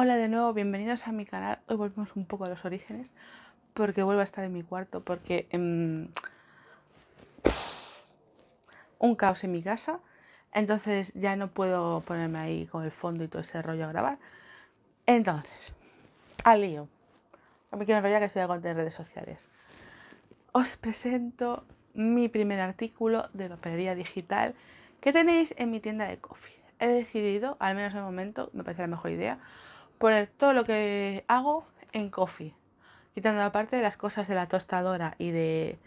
Hola de nuevo, bienvenidos a mi canal. Hoy volvemos un poco a los orígenes porque vuelvo a estar en mi cuarto porque em, un caos en mi casa. Entonces ya no puedo ponerme ahí con el fondo y todo ese rollo a grabar. Entonces, al lío. No me quiero enrollar que estoy de en redes sociales. Os presento mi primer artículo de papelería digital que tenéis en mi tienda de coffee. He decidido, al menos en el momento, me parece la mejor idea, poner todo lo que hago en coffee, quitando aparte las cosas de la tostadora y de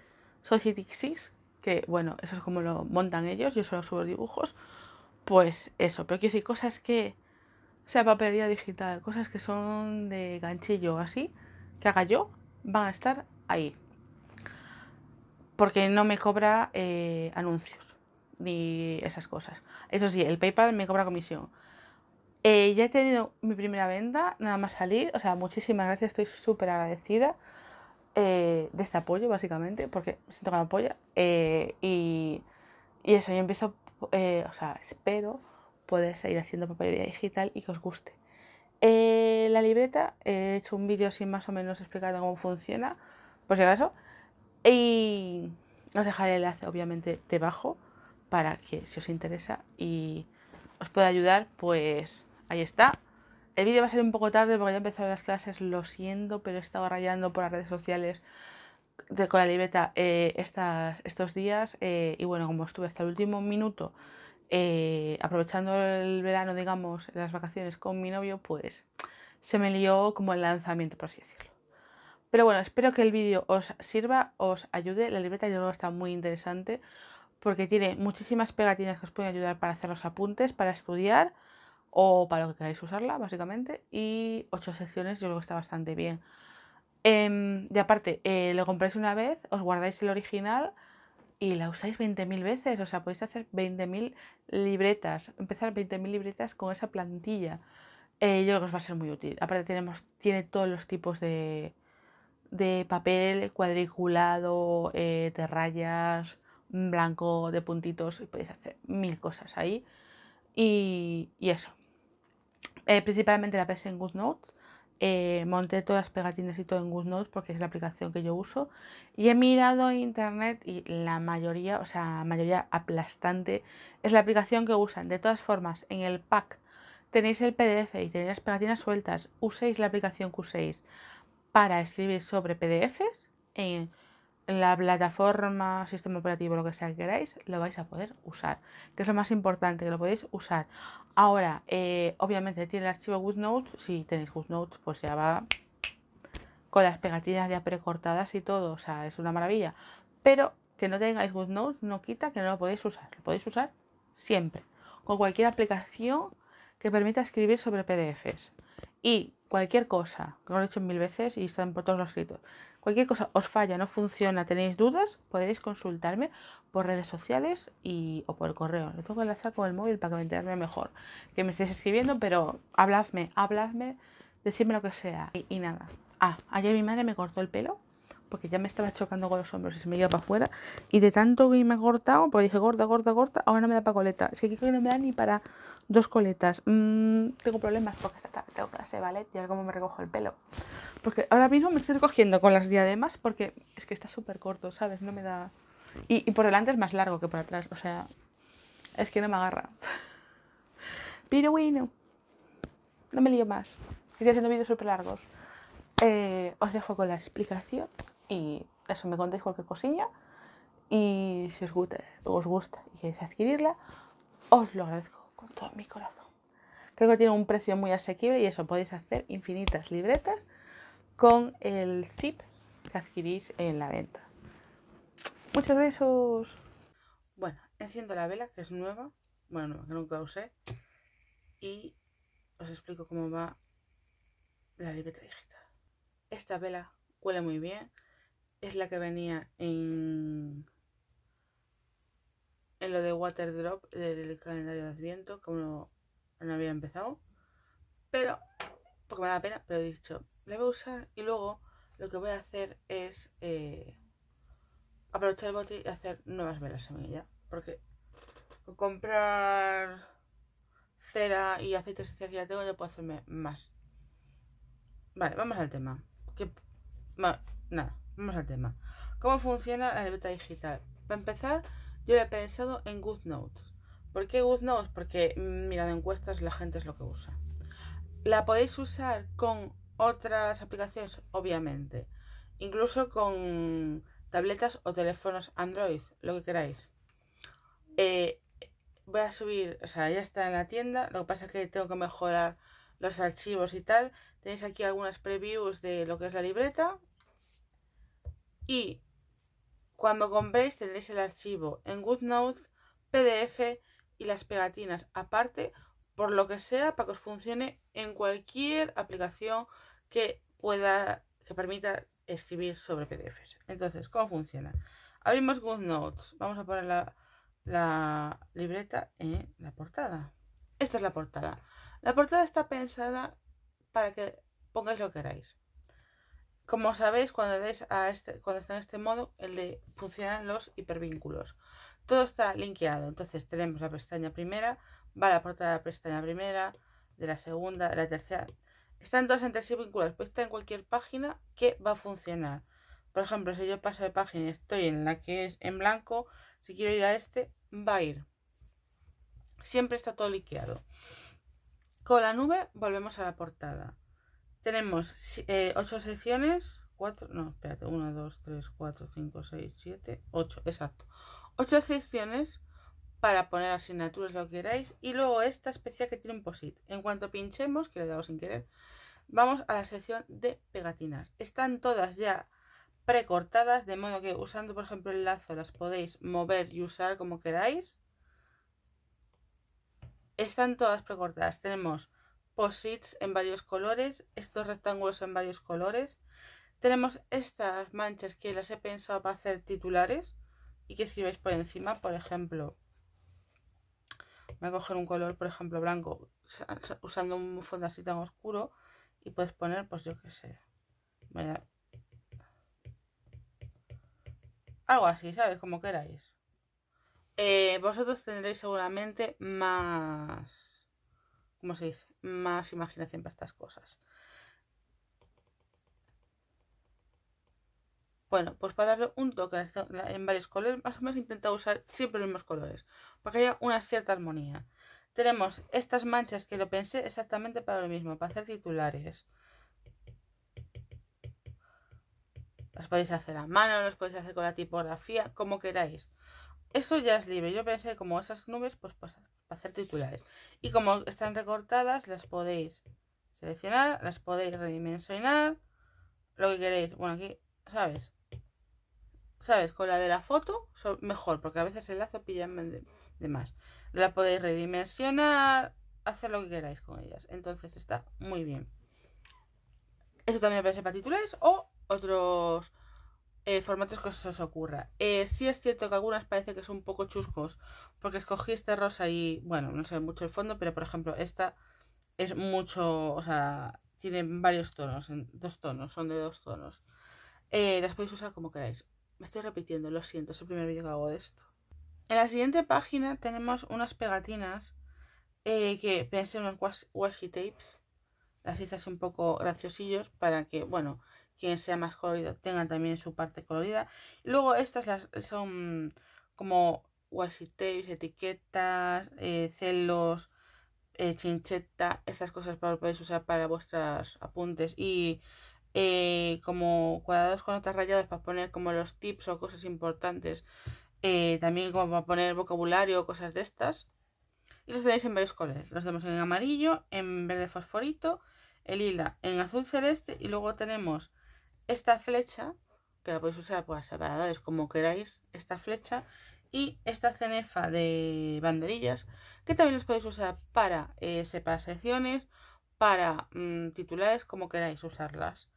Society Six, que bueno, eso es como lo montan ellos, yo solo subo dibujos, pues eso, pero quiero decir cosas que sea papelería digital, cosas que son de ganchillo así, que haga yo, van a estar ahí. Porque no me cobra eh, anuncios ni esas cosas. Eso sí, el PayPal me cobra comisión. Eh, ya he tenido mi primera venta, nada más salir. O sea, muchísimas gracias, estoy súper agradecida eh, de este apoyo, básicamente, porque siento que me apoya. Eh, y, eso, yo empiezo, o sea, espero poder seguir haciendo papelería digital y que os guste. la libreta, he hecho un vídeo así más o menos explicando cómo funciona, por si acaso. Y os dejaré el enlace, obviamente, debajo para que si os interesa y os pueda ayudar, pues Ahí está. El vídeo va a ser un poco tarde porque ya empezaron las clases, lo siento, pero he estado rayando por las redes sociales de, con la libreta eh, estos días. Eh, y bueno, como estuve hasta el último minuto eh, aprovechando el verano, digamos, las vacaciones con mi novio, pues se me lió como el lanzamiento, por así decirlo. Pero bueno, espero que el vídeo os sirva, os ayude. La libreta yo creo que está muy interesante porque tiene muchísimas pegatinas que os pueden ayudar para hacer los apuntes, para estudiar o para lo que queráis usarla, básicamente. Y ocho secciones, yo creo que está bastante bien. Em, y aparte, eh, lo compráis una vez, os guardáis el original y la usáis 20.000 veces. O sea, podéis hacer 20.000 libretas, empezar 20.000 libretas con esa plantilla. Eh, yo creo que os va a ser muy útil. Aparte, tenemos, tiene todos los tipos de, de papel cuadriculado, eh, de rayas, blanco, de puntitos, y podéis hacer mil cosas ahí. y eso. Eh, principalmente la pese en GoodNotes. Eh, monté todas las pegatinas y todo en GoodNotes porque es la aplicación que yo uso. Y he mirado internet y la mayoría, o sea, mayoría aplastante, es la aplicación que usan. De todas formas, en el pack tenéis el PDF y tenéis las pegatinas sueltas. Uséis la aplicación que uséis para escribir sobre PDFs. En la plataforma, sistema operativo, lo que sea que queráis, lo vais a poder usar. Que es lo más importante, que lo podéis usar. Ahora, eh, obviamente tiene el archivo goodnotes, Si tenéis goodnotes pues ya va con las pegatinas ya precortadas y todo. O sea, es una maravilla. Pero que no tengáis goodnotes no quita que no lo podéis usar. Lo podéis usar siempre. Con cualquier aplicación que permita escribir sobre PDFs. Y cualquier cosa, que lo he hecho mil veces y están por todos los escritos, cualquier cosa os falla, no funciona, tenéis dudas, podéis consultarme por redes sociales y, o por el correo. Lo tengo que enlazar con el móvil para que me enterarme mejor. Que me estéis escribiendo, pero habladme, habladme, decidme lo que sea. Y, y nada. Ah, ayer mi madre me cortó el pelo porque ya me estaba chocando con los hombros y se me iba para afuera. Y de tanto que me he cortado, porque dije gorda, gorda, gorda, ahora no me da para coleta. Es que aquí creo que no me da ni para dos coletas. Mm, tengo problemas porque tengo clase ¿vale? ballet y ahora cómo me recojo el pelo. Porque ahora mismo me estoy recogiendo con las diademas porque es que está súper corto, ¿sabes? No me da... Y, por delante es más largo que por atrás, o sea, es que no me agarra. Pero bueno, no me lío más. Estoy haciendo vídeos súper largos. Eh, os dejo con la explicación y eso, me contéis cualquier cosilla y si os gusta, os gusta y queréis adquirirla, os lo agradezco con todo mi corazón. Creo que tiene un precio muy asequible y eso, podéis hacer infinitas libretas con el zip que adquirís en la venta. Muchos besos. Bueno, enciendo la vela que es nueva, bueno, nueva, que nunca usé, y os explico cómo va la libreta digital. Esta vela huele muy bien, es la que venía en, en lo de Water Drop del calendario de Adviento, que uno no había empezado. Pero, porque me da pena, pero he dicho, la voy a usar y luego lo que voy a hacer es eh, aprovechar el bote y hacer nuevas velas en ella. Porque comprar cera y aceites esenciales que ya tengo, yo puedo hacerme más. Vale, vamos al tema. Que, nada. Vamos al tema. ¿Cómo funciona la libreta digital? Para empezar, yo le he pensado en GoodNotes. ¿Por qué GoodNotes? Porque, mm, mira, encuestas la gente es lo que usa. La podéis usar con otras aplicaciones, obviamente. Incluso con tabletas o teléfonos Android, lo que queráis. Eh, voy a subir, o sea, ya está en la tienda. Lo que pasa es que tengo que mejorar los archivos y tal. Tenéis aquí algunas previews de lo que es la libreta y cuando compréis tendréis el archivo en GoodNotes, PDF y las pegatinas aparte, por lo que sea, para que os funcione en cualquier aplicación que pueda, que permita escribir sobre PDFs. Entonces, ¿cómo funciona? Abrimos GoodNotes. Vamos a poner la, la libreta en la portada. Esta es la portada. La portada está pensada para que pongáis lo que queráis. Como sabéis, este, cuando, está en este modo, el de funcionan los hipervínculos. Todo está linkeado. Entonces tenemos la pestaña primera, va a la portada de la pestaña primera, de la segunda, de la tercera. Están todas entre sí vinculadas. Pues está en cualquier página que va a funcionar. Por ejemplo, si yo paso de página y estoy en la que es en blanco, si quiero ir a este, va a ir. Siempre está todo linkeado. Con la nube volvemos a la portada. Tenemos eh, ocho 8 secciones. cuatro, no, espérate, 1, dos, 3, 4, 5, seis, siete, ocho, exacto. ocho secciones para poner asignaturas lo que queráis. Y luego esta especial que tiene un POSIT. En cuanto pinchemos, que le he dado sin querer, vamos a la sección de pegatinas. Están todas ya precortadas, de modo que usando, por ejemplo, el lazo, las podéis mover y usar como queráis. Están todas precortadas. Tenemos posits en varios colores, estos rectángulos en varios colores. Tenemos estas manchas que las he pensado para hacer titulares y que escribáis por encima, por ejemplo. Voy a coger un color, por ejemplo, blanco, usando un fondo así tan oscuro y puedes poner, pues yo qué sé. Algo así, ¿sabes? Como queráis. Eh, vosotros tendréis seguramente más ¿cómo se dice? Más imaginación para estas cosas. Bueno, pues para darle un toque en varios colores, más o menos intenta usar siempre los mismos colores, para que haya una cierta armonía. Tenemos estas manchas que lo pensé exactamente para lo mismo, para hacer titulares. Las podéis hacer a mano, las podéis hacer con la tipografía, como queráis. Eso ya es libre. Yo pensé como esas nubes, pues pasar. Pues, hacer titulares. Y como están recortadas, las podéis seleccionar, las podéis redimensionar, lo que queréis. Bueno, aquí, ¿sabes? ¿Sabes? Con la de la foto, mejor, porque a veces el lazo pilla de, más. La podéis redimensionar, hacer lo que queráis con ellas. Entonces está muy bien. Eso también aparece para titulares o otros eh, formatos que os ocurra. Eh, si es cierto que algunas parece que son un poco chuscos, porque escogí este rosa y, bueno, no se ve mucho el fondo, pero por ejemplo, esta es mucho, o sea, tiene varios tonos, en dos tonos, son de dos tonos. Eh, las podéis usar como queráis. Me estoy repitiendo, lo siento, es el primer vídeo que hago de esto. En la siguiente página tenemos unas pegatinas que pensé unos washi tapes. Las hice así un poco graciosillos para que, bueno, quien sea más colorido tenga también su parte colorida. Luego estas las, son como washi tapes, etiquetas, eh, celos, eh, chincheta, estas cosas para, podéis usar para vuestros apuntes y eh, como cuadrados con notas rayadas para poner como los tips o cosas importantes, también como para poner vocabulario o cosas de estas. Y los tenéis en varios colores, los tenemos en amarillo, en verde fosforito, el lila en azul celeste y luego tenemos esta flecha, que la podéis usar para separadores como queráis, esta flecha, y esta cenefa de banderillas, que también los podéis usar para eh, separar secciones, para mm, titulares, como queráis usarlas.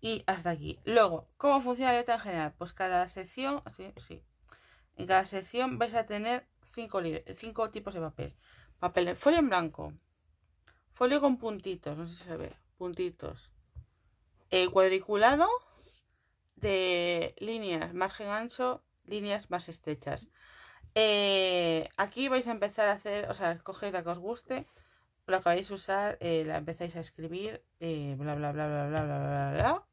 Y hasta aquí. Luego, ¿cómo funciona la letra en general? Pues cada sección, sí, sí. En cada sección vais a tener cinco, cinco tipos de papel. Papel folio en blanco, folio con puntitos, no sé si se ve, puntitos. Eh, cuadriculado de líneas margen ancho, líneas más estrechas. Eh, aquí vais a empezar a hacer, o sea, escogéis la que os guste, la que vais a usar, eh, la empezáis a escribir, bla, bla, bla, bla, bla, bla, bla,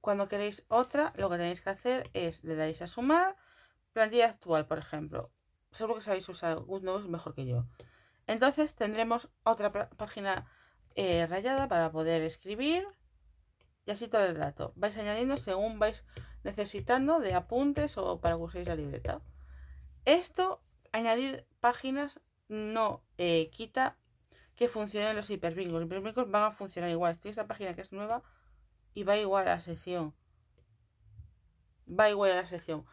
Cuando queréis otra, lo que tenéis que hacer es, le dais a sumar, plantilla actual, por ejemplo. Seguro que sabéis usar GoodNotes mejor que yo. Entonces tendremos otra página rayada para poder escribir y así todo el rato. Vais añadiendo según vais necesitando de apuntes o para que uséis la libreta. Esto, añadir páginas, no eh, quita que funcionen los hipervínculos. Los hipervínculos van a funcionar igual. Estoy esta página que es nueva y va igual a la sección. Va igual a la sección.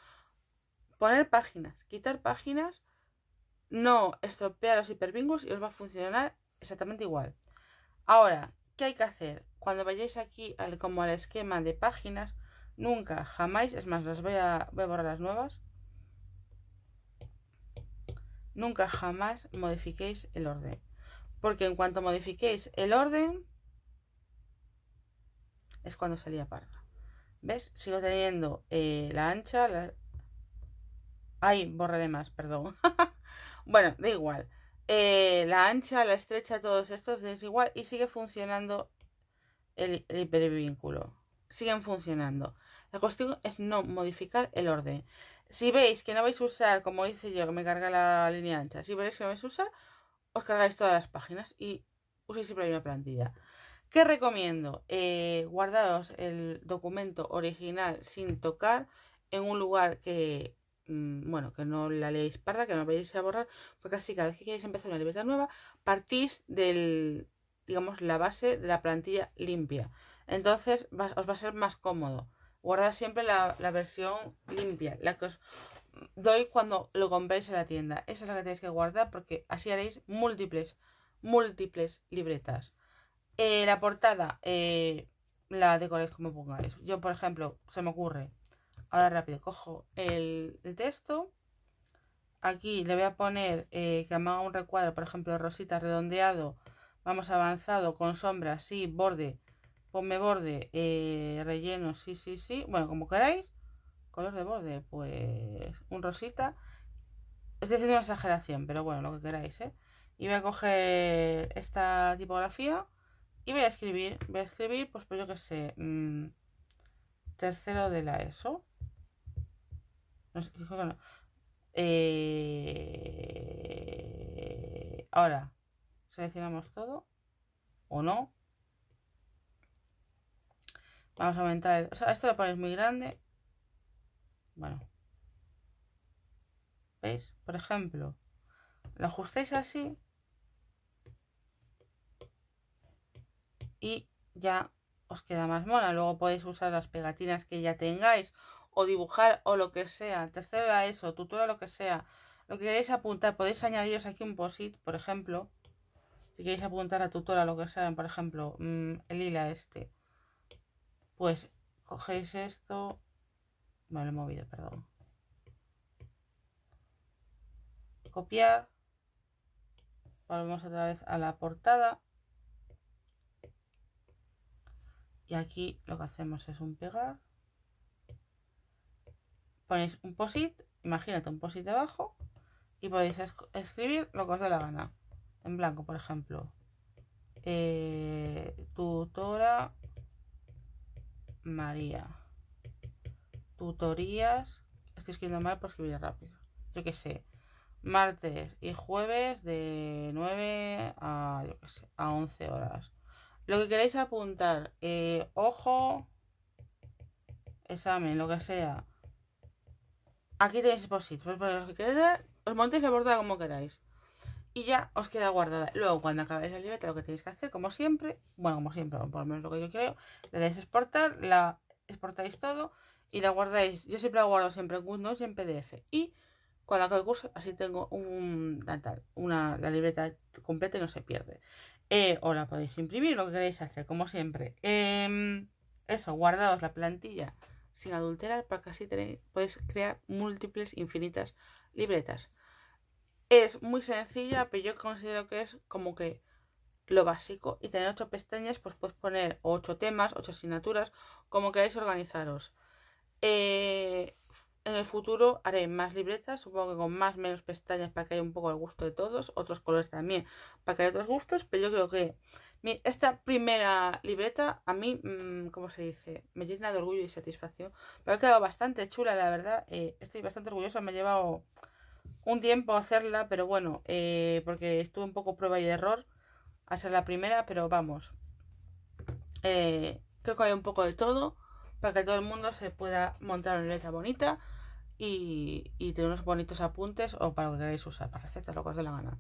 Poner páginas, quitar páginas, no estropea los hipervínculos y os va a funcionar exactamente igual. Ahora, ¿qué hay que hacer? Cuando vayáis aquí al, como al esquema de páginas, nunca, jamás, es más, las voy a, borrar las nuevas. Nunca jamás modifiquéis el orden. Porque en cuanto modifiquéis el orden, es cuando salía parda. ¿Ves? Sigo teniendo eh, la ancha, la... Ay, borré de más, perdón. bueno, da igual. Eh, la ancha, la estrecha, todos estos es igual y sigue funcionando el, hipervínculo. Siguen funcionando. La cuestión es no modificar el orden. Si veis que no vais a usar, como hice yo, que me carga la línea ancha, si veis que no vais a usar, os cargáis todas las páginas y uséis siempre la misma plantilla. ¿Qué recomiendo? Eh, guardaros el documento original sin tocar en un lugar que, mm, bueno, que no la leéis parda, que no vayáis a borrar, porque así cada vez que queréis empezar una libertad nueva, partís del, digamos, la base de la plantilla limpia. Entonces os va a ser más cómodo. Guardar siempre la, la, versión limpia, la que os doy cuando lo compréis en la tienda. Esa es la que tenéis que guardar porque así haréis múltiples, múltiples libretas. Eh, la portada eh, la decoréis como pongáis. Yo, por ejemplo, se me ocurre, ahora rápido, cojo el, texto. Aquí le voy a poner eh, que me haga un recuadro, por ejemplo, rosita redondeado Vamos avanzado con sombra, sí, borde. Ponme borde, eh, relleno, sí, sí, sí. Bueno, como queráis. Color de borde, pues un rosita. es decir una exageración, pero bueno, lo que queráis, ¿eh? Y voy a coger esta tipografía y voy a escribir. Voy a escribir, pues, pues yo qué sé, mm, tercero de la ESO. No sé, no. Eh... Ahora, Seleccionamos todo o no. Vamos a aumentar. o sea, esto lo ponéis muy grande. Bueno. ¿Veis? Por ejemplo, lo ajustáis así. Y ya os queda más mona. Luego podéis usar las pegatinas que ya tengáis. O dibujar o lo que sea. Tercera eso, tutora lo que sea. Lo que queréis apuntar. Podéis añadiros aquí un posit, por ejemplo. Si queréis apuntar a tutora, lo que saben, por ejemplo, mm, el lila este, pues cogéis esto. Me lo he movido, perdón. Copiar. Volvemos otra vez a la portada. Y aquí lo que hacemos es un pegar. Ponéis un posit, imagínate un posit abajo y podéis escribir lo que os dé la gana en blanco, por ejemplo. Eh, tutora María. Tutorías. Estoy escribiendo mal por escribir rápido. Yo qué sé. Martes y jueves de 9 a, 11 horas. Lo que queráis apuntar. Eh, ojo. Examen, lo que sea. Aquí tenéis posit. Pues para los que queráis, os montéis la borda como queráis y ya os queda guardada. Luego, cuando acabéis la libreta, lo que tenéis que hacer, como siempre, bueno, como siempre, por lo menos lo que yo creo, le dais exportar, la exportáis todo y la guardáis. Yo siempre la guardo siempre en Windows y en PDF. Y cuando acabe el curso, así tengo un, una, la libreta completa y no se pierde. Eh, o la podéis imprimir, lo que queréis hacer, como siempre. Em, eso, guardaos la plantilla sin adulterar para que así podéis crear múltiples, infinitas libretas. Es muy sencilla, pero yo considero que es como que lo básico. Y tener ocho pestañas, pues puedes poner ocho temas, ocho asignaturas, como queráis organizaros. Eh, en el futuro haré más libretas, supongo que con más menos pestañas para que haya un poco el gusto de todos, otros colores también para que haya otros gustos, pero yo creo que esta primera libreta a mí, mm, ¿cómo se dice? Me llena de orgullo y satisfacción, pero ha quedado bastante chula, la verdad, eh, estoy bastante orgullosa, me ha llevado un tiempo hacerla, pero bueno, eh, porque estuve un poco prueba y error hacer la primera, pero vamos. Eh, creo que hay un poco de todo para que todo el mundo se pueda montar una libreta bonita y, y, tener unos bonitos apuntes o para lo que queráis usar, para recetas, lo que os dé la gana.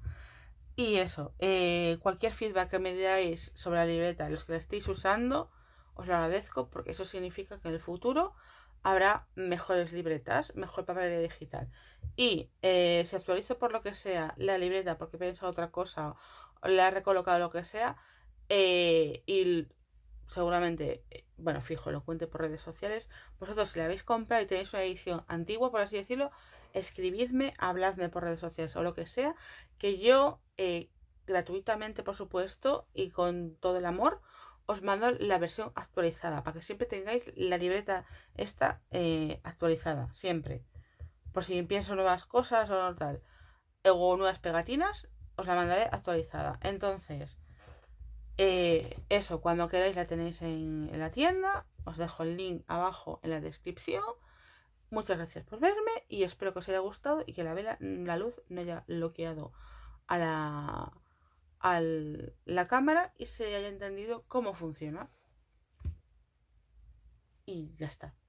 Y eso, eh, cualquier feedback que me deáis sobre la libreta, los que la estéis usando, os lo agradezco porque eso significa que en el futuro habrá mejores libretas, mejor papel digital. Y se eh, si actualizo por lo que sea la libreta porque piensa otra cosa o la he recolocado lo que sea, eh, y seguramente, eh, bueno, fijo, lo cuente por redes sociales, vosotros si la habéis comprado y tenéis una edición antigua, por así decirlo, escribidme, habladme por redes sociales o lo que sea, que yo gratuitamente, por supuesto, y con todo el amor, os mando la versión actualizada para que siempre tengáis la libreta esta eh, actualizada, siempre. Por si pienso nuevas cosas o tal, o nuevas pegatinas, os la mandaré actualizada. Entonces, eh, eso, cuando queráis la tenéis en, la tienda, os dejo el link abajo en la descripción. Muchas gracias por verme y espero que os haya gustado y que la vela, la luz no haya bloqueado a la a la cámara y se haya entendido cómo funciona. Y ya está.